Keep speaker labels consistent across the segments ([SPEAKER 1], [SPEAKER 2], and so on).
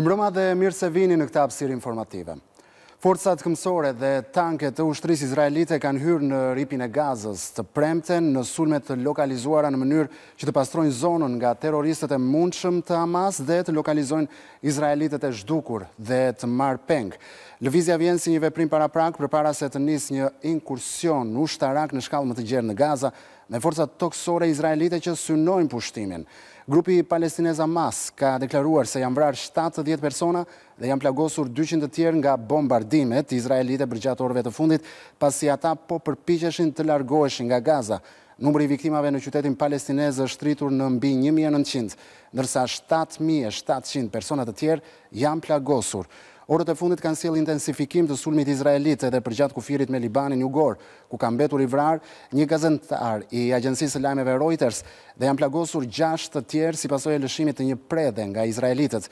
[SPEAKER 1] Mëmbrëma dhe mirë se vini në këta apsir informative. Forcat këmsore dhe tanket të ushtrisë izraelite kanë hyrë në ripin e gazës të premten në sulmet të lokalizuara në mënyrë që të pastrojnë zonën nga terroristët e mundshëm të Hamas dhe të lokalizojnë izraelitet e zhdukur dhe të marë peng. Lëvizja vjen si një veprim para prakë për para se të njës një inkursion ushtarak në shkallë më të gjerë në gaza, dhe forcat toksore izraelite që synojnë pushtimin. Grupi Palestinez Hamas ka deklaruar se janë vrarë 70 persona dhe janë plagosur 200 të tjerë nga bombardimet izraelite për gjatë orëve të fundit, pasi ata po përpiqeshin të largoheshin nga Gaza. Numri i viktimave në qytetin palestinez është tritur në mbi 1900, ndërsa 7700 persona të tjerë janë plagosur. Orët e fundit kanë sjell intensifikim të sulmit izraelit edhe përgjatë kufirit me Libanin jugor, ku kanë mbetur i vrar një gazetar i agjencisë së lajmeve Reuters dhe janë plagosur gjashtë të tjerë si pasojë e lëshimit të një predhe nga izraelitët.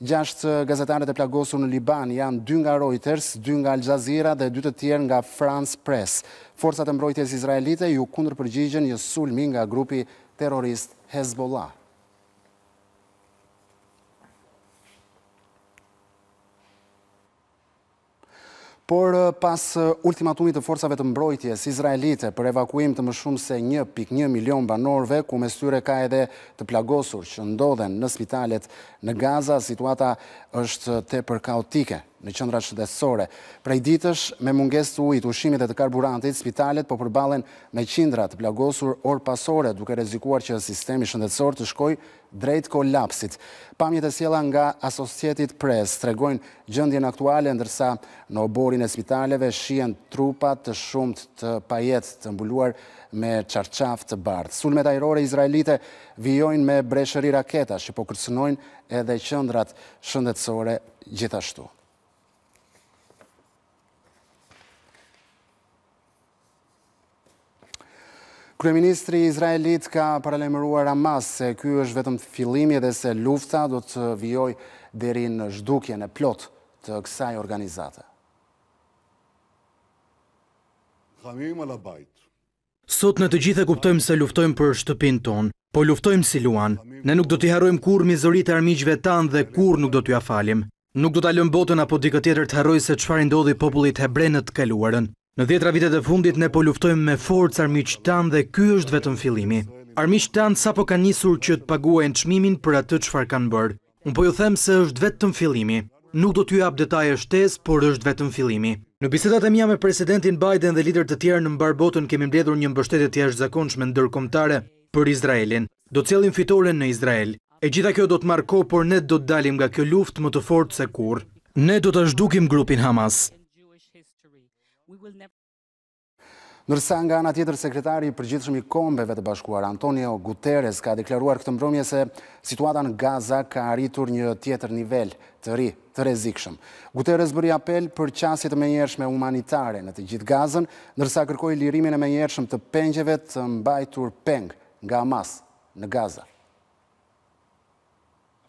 [SPEAKER 1] Gjashtë gazetarët e plagosur në Liban janë dy nga Reuters, dy nga Al Jazeera dhe dy të tjerë nga France Press. Forcat e mbrojtjes izraelite ju kundërpërgjigjen një sulmi nga grupi terrorist Hezbollah. Por eh, pas eh, ultimatumit të forcave të mbrojtjes izraelite për evakuim të më shumë se 1.1 milion banorve, ku me styre ka edhe të plagosur që ndodhen në spitalet në Gaza, situata është te për kaotike në qëndra shëndetësore. Prej ditësh, me munges të ujtë, ushimit dhe të karburantit, spitalet po përbalen me qindra të plagosur orë pasore, duke rezikuar që sistemi shëndetësor të shkoj drejt kolapsit. Pamjet e sjela nga asosjetit pres të regojnë gjëndjen aktuale, ndërsa në oborin e spitaleve shien trupat të shumët të pajet të mbuluar me qarqaf të bardhë. Sulmet aerore izraelite vijojnë me breshëri raketa, që po kërcënojnë edhe qëndrat shëndetsore gjithashtu. Kryeministri Izraelit ka paralemërua ramas se ky është vetëm fillimi dhe se lufta do të vjoj deri në zhdukjen e plot të kësaj organizate. Sot
[SPEAKER 2] ne të gjithë e kuptojmë se luftojmë për shtëpin tonë, po luftojmë si luan. Ne nuk do t'i harrojmë kurrë mizorit e armiqve tan dhe kur nuk do t'ju afalim. Nuk do ta lëm botën apo dikë tjetër të harrojë se çfarë ndodhi popullit hebrenët në të kaluarën. Në djetra vitet e fundit ne po luftojmë me forcë tanë dhe ky është vetëm filimi. tanë sa po ka njësur që të pagua e në qmimin për atë që kanë bërë. Unë po ju themë se është vetëm filimi. Nuk do t'ju apë detaj e shtesë, por është vetëm filimi. Në bisetat e mja me presidentin Biden dhe lider të tjerë në mbar botën kemi mbledhur një mbështetet tjë është zakonçme në dërkomtare për Izraelin. Do të cilin fitore në Izrael. E gjitha kjo do të marko, por ne do të dalim nga kjo luft më të fort se kur. Ne do të grupin Hamas.
[SPEAKER 1] Nërsa nga nga tjetër sekretari i përgjithshmi kombeve të bashkuar, Antonio Guterres ka deklaruar këtë mbromje se situata në Gaza ka arritur një tjetër nivel të ri, të rezikshëm. Guterres bëri apel për qasjet me njërshme humanitare në të gjithë Gazën, nërsa kërkoj lirimin e me njërshme të pengjeve të mbajtur peng nga mas në Gaza.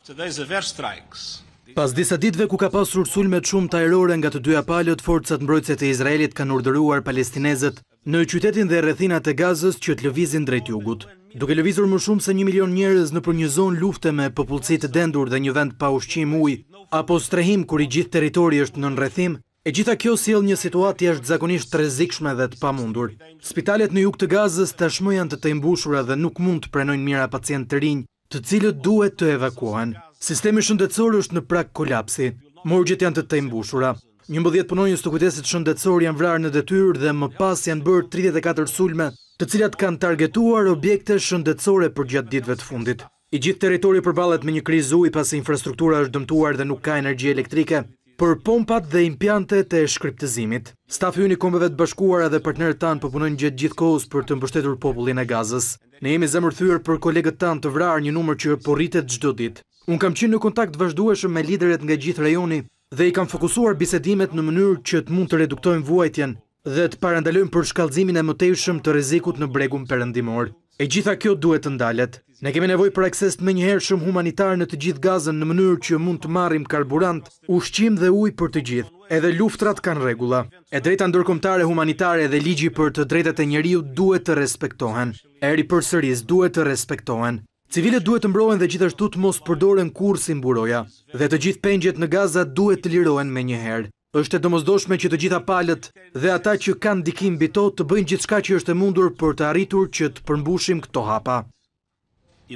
[SPEAKER 1] Today's the verse strikes
[SPEAKER 2] Pas disa ditve ku ka pasur sulme të shumë të nga të dyja palët, forcat mbrojtëse të Izraelit kanë urdëruar palestinezët në qytetin dhe rrethinat e gazës që të lëvizin drejt jugut. Duke lëvizur më shumë se një milion njërez në për një zonë lufte me popullësit të dendur dhe një vend pa ushqim uj, apo strehim kur i gjithë teritori është në rrethim, e gjitha kjo siel një situatë i është zakonisht të rezikshme dhe të pamundur. Spitalet në jug të gazës të shmëjan të të imbushura dhe nuk mund të prenojnë mira pacient të rinjë, të cilët duhet të evakuohen. Sistemi shëndetësor është në prak kolapsi. Morgjet janë të të imbushura. Një mbëdhjet punonjës të kujtesit shëndetësor janë vrarë në detyrë dhe më pas janë bërë 34 sulme, të cilat kanë targetuar objekte shëndetësore për gjatë ditve të fundit. I gjithë teritori përbalet me një krizu i pasi infrastruktura është dëmtuar dhe nuk ka energji elektrike, për pompat dhe impjante të shkriptizimit. Staf ju një kombëve të bashkuara dhe partnerët tanë përpunojnë po gjithë gjithë kohës për të mbështetur popullin e gazës. Ne jemi zemërthyër për kolegët tanë të vrarë një numër që porritet gjdo ditë. Unë kam qinë në kontakt vazhdueshëm me lideret nga gjithë rajoni dhe i kam fokusuar bisedimet në mënyrë që të mund të reduktojmë vuajtjen dhe të parandalojmë për shkallëzimin e mëtejshëm të rrezikut në bregun perëndimor. E gjitha kjo duhet të ndalet. Ne kemi nevojë për akses të menjëhershëm humanitar në të gjithë Gazën në mënyrë që mund të marrim karburant, ushqim dhe ujë për të gjithë. Edhe luftrat kanë rregulla. E drejta ndërkombëtare humanitare dhe ligji për të drejtat e njeriu duhet të respektohen. Eri përsëris duhet të respektohen. Civilet duhet të mbrojnë dhe gjithashtu të mos përdoren kur si mburoja, dhe të gjithë pengjet në Gaza duhet të lirohen me njëherë. Êshtë e domozdoshme që të gjitha palët dhe ata që kanë dikim bito të bëjnë gjithë shka që është e mundur për të arritur që të përmbushim këto hapa.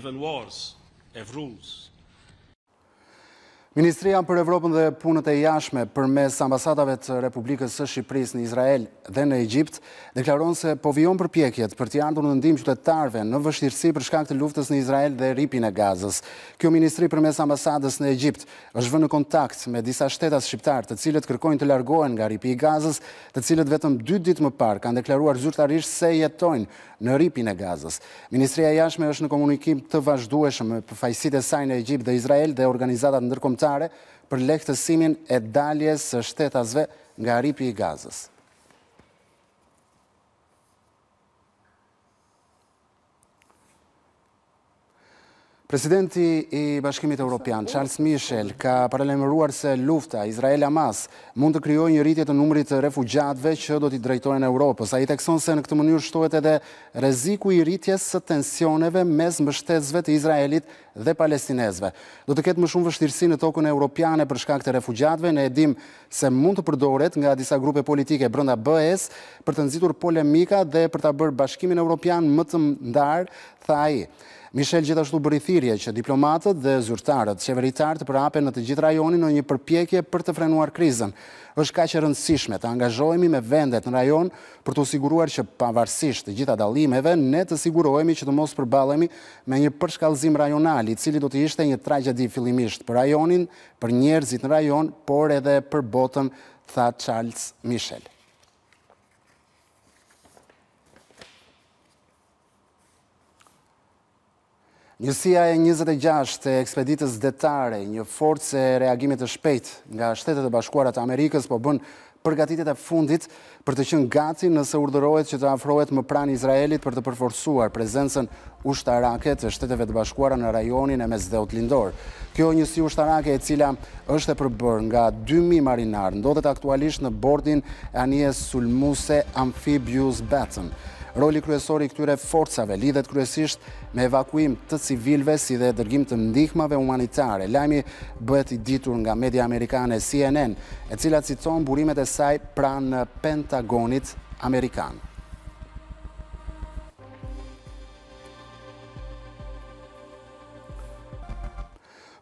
[SPEAKER 1] Even wars have rules. Ministria për Evropën dhe punët e jashme për mes ambasatave të Republikës së Shqipëris në Izrael dhe në Egjipt deklaron se po vion për pjekjet për të ardhur në ndim qytetarve në vështirësi për shkak të luftës në Izrael dhe ripin e gazës. Kjo ministri për mes ambasadës në Egjipt është vënë në kontakt me disa shtetas shqiptar të cilët kërkojnë të largohen nga ripi i gazës, të cilët vetëm dy ditë më parë kanë deklaruar zyrtarisht se jetojnë në ripin e gazës. Ministria e jashme është në komunikim të vazhdueshëm me e saj në Egjipt dhe Izrael dhe ndërkombëtare për lehtësimin e daljes së shtetasve nga ripi i gazës. Presidenti i Bashkimit Europian, Charles Michel, ka paralemëruar se lufta izrael mas, mund të kryoj një rritje të numrit të refugjatve që do t'i drejtojnë Europës. A i tekson se në këtë mënyrë shtohet edhe reziku i rritjes së tensioneve mes mështetësve të Izraelit dhe palestinezve. Do të ketë më shumë vështirësi në tokën e Europiane për shkak të refugjatve, në edhim se mund të përdoret nga disa grupe politike brënda BES për të nëzitur polemika dhe për të bërë bashkimin Europian më të mdarë, tha i. Michel gjithashtu bëri që diplomatët dhe zyrtarët qeveritarët për apen në të gjithë rajonin në një përpjekje për të frenuar krizën është ka që rëndësishme të angazhojmi me vendet në rajon për të siguruar që pavarësisht të gjitha dalimeve, ne të sigurojmi që të mos përbalemi me një përshkallëzim rajonali, cili do të ishte një tragedi fillimisht për rajonin, për njerëzit në rajon, por edhe për botën, tha Charles Michel. Njësia e 26 e ekspeditës detare, një forcë e reagimit të shpejt nga shtetet e bashkuarat Amerikës, po bënë përgatitjet e fundit për të qenë gati nëse urdhërohet që të afrohet më pranë Izraelit për të përforcuar prezencën ushtarake të Shteteve të Bashkuara në rajonin e Mesdheut Lindor. Kjo njësi ushtarake e cila është e përbërë nga 2000 marinar ndodhet aktualisht në bordin e anijes Sulmuse Amphibious Batten. Roli kryesor i këtyre forcave lidhet kryesisht me evakuim të civilve si dhe dërgim të ndihmave humanitare. Lajmi bëhet i ditur nga media amerikane CNN, e cila citon burimet e saj pranë Pentagonit Amerikan.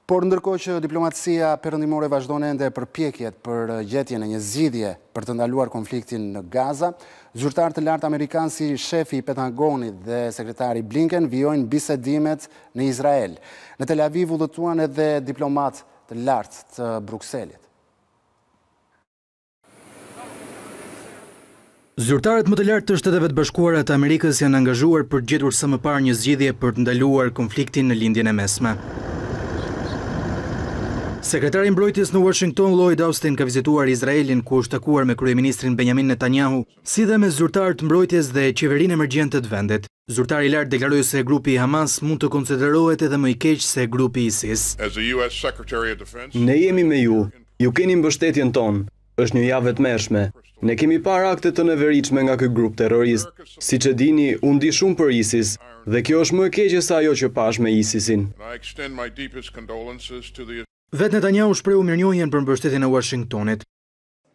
[SPEAKER 1] Por ndërko që diplomatsia përëndimore vazhdojnë ende për pjekjet për gjetjen e një zidje për të ndaluar konfliktin në Gaza, zhurtar të lartë Amerikanë si shefi Petangoni dhe sekretari Blinken vjojnë bisedimet në Izrael. Në Tel Aviv u dhëtuan edhe diplomat të lartë të Bruxellit.
[SPEAKER 2] Zyrtarët më të lartë të shteteve të bashkuara të Amerikës janë angazhuar për gjetur së më parë një zgjidhje për të ndaluar konfliktin në lindjen e mesme. Sekretari i mbrojtjes në Washington Lloyd Austin ka vizituar Izraelin ku është takuar me kryeministrin Benjamin Netanyahu, si dhe me zyrtarët Mbrojtis mbrojtjes dhe qeverinë emergjente të vendit. Zyrtari i lartë deklaroi se grupi Hamas mund të konsiderohet edhe më i keq se grupi ISIS. Ne jemi me ju. Ju keni mbështetjen tonë është një javë të mëshme. Ne kemi parë akte të neveritshme nga ky grup terrorist. Siç e dini, u ndi shumë për ISIS dhe kjo është më e keqja se ajo që pash me ISIS-in. Vetëm tani u shprehu mirënjohjen për mbështetjen e Washingtonit.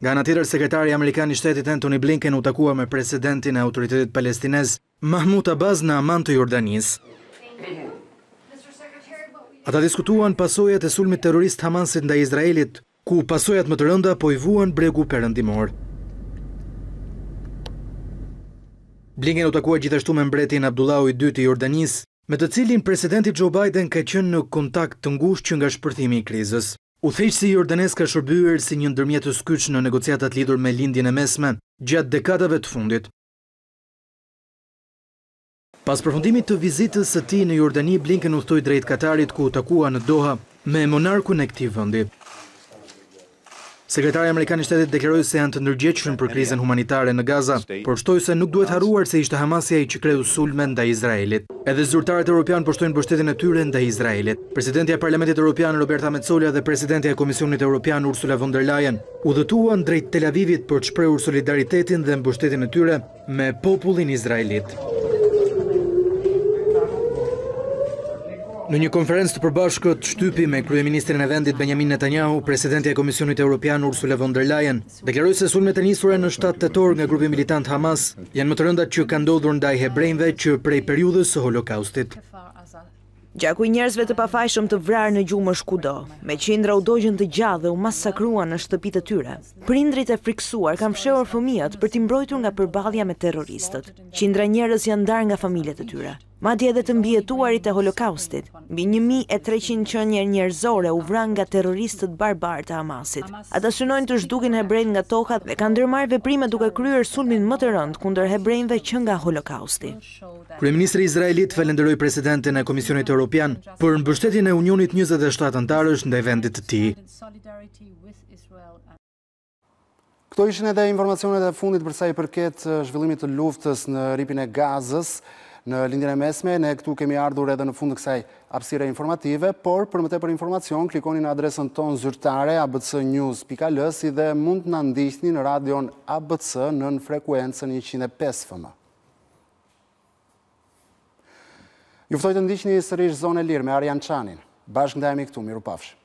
[SPEAKER 2] Nga ana tjetër, sekretari amerikan i Shtetit Anthony Blinken u takua me presidentin e Autoritetit Palestinez Mahmud Abbas në Amman të Jordanisë. Ata diskutuan pasojat e sulmit terrorist Hamasit ndaj Izraelit, ku pasojat më të rënda po i vuan bregu përëndimor. Blinken u takua gjithashtu me mbretin Abdullahu i 2 të Jordanis, me të cilin presidenti Joe Biden ka qënë në kontakt të ngushtë që nga shpërthimi i krizës. U theqë si Jordanes ka shërbyer si një ndërmjet të skyç në negociatat lidur me lindin e mesme gjatë dekadave të fundit. Pas përfundimit të vizitës së ti në Jordani, Blinken u thtoj drejt Katarit ku u takua në Doha me monarku në këti vëndi. Sekretari amerikan i Shtetit deklaroi se janë të ndërgjegjshëm për krizën humanitare në Gaza, por shtoi se nuk duhet haruar se ishte Hamasi ai që kredu sulme ndaj Izraelit. Edhe zyrtarët europianë po shtojnë mbështetjen e tyre ndaj Izraelit. Presidentja Parlamentit Europian Roberta Metsola dhe Presidentja Komisionit Europian Ursula von der Leyen udhëtuan drejt Tel Avivit për të shprehur solidaritetin dhe mbështetjen e tyre me popullin izraelit. Në një konferencë të përbashkët shtypi me kryeministrin e vendit Benjamin Netanyahu, presidenti e Komisionit Evropian Ursula von der Leyen deklaroi se sulmet e nisura në 7 tetor nga grupi militant Hamas janë më të rënda që kanë ndodhur ndaj hebrejve që prej periudhës së Holokaustit. Gjaku i njerëzve të pafajshëm të vrarë në gjumë është kudo, me qindra u dojën të gjadhe u masakrua në shtëpit të tyre. Prindrit e friksuar kam fshehur fëmijët për t'imbrojtur nga përbalja me terroristët. Qindra njerëz janë darë nga familjet e tyre. Ma dje dhe të mbjetuarit e holokaustit, mbi 1.300 qënjer njerëzore u vran nga terroristët barbar të Hamasit. Ata shënojnë të zhdukin hebrejn nga tokat dhe kanë dërmarë veprime duke kryer sulmin më të rëndë kundër hebrejnve që nga holokausti. Kryeministri Izraelit felenderoj presidentin e Komisionit Europian për në bështetin e Unionit 27 në tarësh ndaj vendit të ti.
[SPEAKER 1] Këto ishën edhe informacionet e fundit përsa i përket eh, zhvillimit të luftës në ripin e gazës, në lindjën e mesme, ne këtu kemi ardhur edhe në fundë kësaj apsire informative, por për mëte për informacion, klikoni në adresën tonë zyrtare abcnews.l si dhe mund në ndihni në radion abc në në frekuencën 105 fëmë. Juftoj të ndihni së rishë zone lirë me Arjan Çanin, bashkë ndajemi këtu, miru pafshë.